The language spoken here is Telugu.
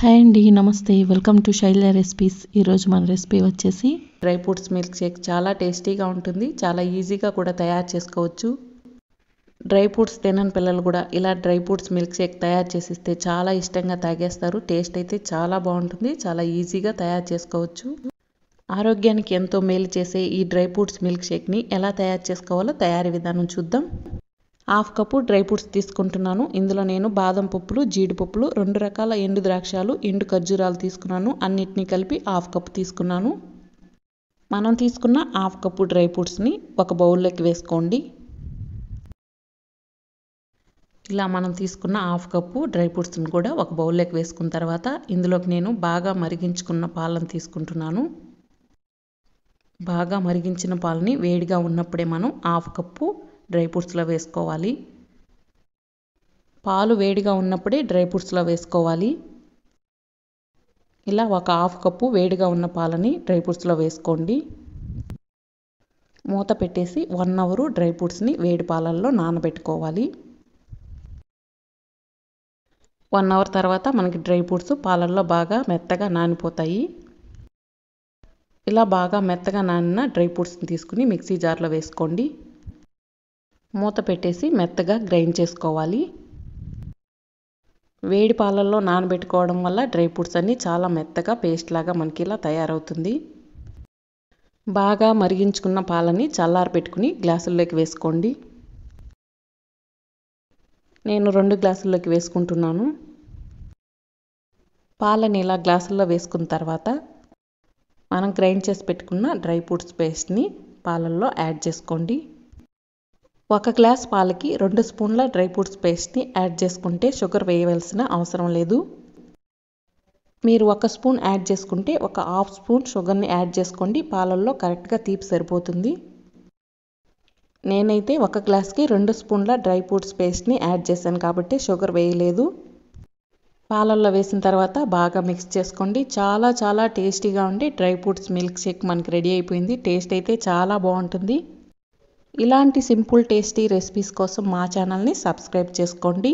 హాయ్ అండి నమస్తే వెల్కమ్ టు శైల రెసిపీస్ ఈరోజు మన రెసిపీ వచ్చేసి డ్రై ఫ్రూట్స్ మిల్క్ షేక్ చాలా టేస్టీగా ఉంటుంది చాలా ఈజీగా కూడా తయారు చేసుకోవచ్చు డ్రై ఫ్రూట్స్ తినని పిల్లలు కూడా ఇలా డ్రై ఫ్రూట్స్ మిల్క్ షేక్ తయారు చేసిస్తే చాలా ఇష్టంగా తాగేస్తారు టేస్ట్ అయితే చాలా బాగుంటుంది చాలా ఈజీగా తయారు చేసుకోవచ్చు ఆరోగ్యానికి ఎంతో మేలు చేసే ఈ డ్రై ఫ్రూట్స్ మిల్క్ షేక్ని ఎలా తయారు చేసుకోవాలో తయారీ విధానం చూద్దాం హాఫ్ కప్పు డ్రై ఫ్రూట్స్ తీసుకుంటున్నాను ఇందులో నేను బాదం పప్పులు జీడిపప్పులు రెండు రకాల ఎండు ద్రాక్షాలు ఎండు ఖర్జూరాలు తీసుకున్నాను అన్నిటినీ కలిపి హాఫ్ కప్ తీసుకున్నాను మనం తీసుకున్న హాఫ్ కప్పు డ్రై ఫ్రూట్స్ని ఒక బౌల్లోకి వేసుకోండి ఇలా మనం తీసుకున్న హాఫ్ కప్పు డ్రై ఫ్రూట్స్ని కూడా ఒక బౌల్లోకి వేసుకున్న తర్వాత ఇందులోకి నేను బాగా మరిగించుకున్న పాలను తీసుకుంటున్నాను బాగా మరిగించిన పాలని వేడిగా ఉన్నప్పుడే మనం హాఫ్ కప్పు డ్రై ఫ్రూట్స్లో వేసుకోవాలి పాలు వేడిగా ఉన్నప్పుడే డ్రై ఫ్రూట్స్లో వేసుకోవాలి ఇలా ఒక హాఫ్ కప్పు వేడిగా ఉన్న పాలని డ్రై ఫ్రూట్స్లో వేసుకోండి మూత పెట్టేసి వన్ అవరు డ్రై ఫ్రూట్స్ని వేడి పాలల్లో నానబెట్టుకోవాలి వన్ అవర్ తర్వాత మనకి డ్రై ఫ్రూట్స్ పాలల్లో బాగా మెత్తగా నానిపోతాయి ఇలా బాగా మెత్తగా నానిన డ్రై ఫ్రూట్స్ని తీసుకుని మిక్సీ జార్లో వేసుకోండి మూత పెట్టేసి మెత్తగా గ్రైండ్ చేసుకోవాలి వేడి పాలల్లో నానబెట్టుకోవడం వల్ల డ్రై ఫ్రూట్స్ అన్నీ చాలా మెత్తగా పేస్ట్ లాగా మనకి ఇలా తయారవుతుంది బాగా మరిగించుకున్న పాలని చల్లారబెట్టుకుని గ్లాసుల్లోకి వేసుకోండి నేను రెండు గ్లాసుల్లోకి వేసుకుంటున్నాను పాలని ఇలా గ్లాసుల్లో వేసుకున్న తర్వాత మనం గ్రైండ్ చేసి పెట్టుకున్న డ్రై ఫ్రూట్స్ పేస్ట్ని పాలల్లో యాడ్ చేసుకోండి ఒక గ్లాస్ పాలకి రెండు స్పూన్ల డ్రై ఫ్రూట్స్ పేస్ట్ని యాడ్ చేసుకుంటే షుగర్ వేయవలసిన అవసరం లేదు మీరు ఒక స్పూన్ యాడ్ చేసుకుంటే ఒక హాఫ్ స్పూన్ షుగర్ని యాడ్ చేసుకోండి పాలల్లో కరెక్ట్గా తీపి సరిపోతుంది నేనైతే ఒక గ్లాస్కి రెండు స్పూన్ల డ్రై ఫ్రూట్స్ పేస్ట్ని యాడ్ చేశాను కాబట్టి షుగర్ వేయలేదు పాలల్లో వేసిన తర్వాత బాగా మిక్స్ చేసుకోండి చాలా చాలా టేస్టీగా ఉండి డ్రై ఫ్రూట్స్ మిల్క్ షేక్ మనకి రెడీ అయిపోయింది టేస్ట్ అయితే చాలా బాగుంటుంది ఇలాంటి సింపుల్ టేస్టీ రెసిపీస్ కోసం మా ఛానల్ని సబ్స్క్రైబ్ చేసుకోండి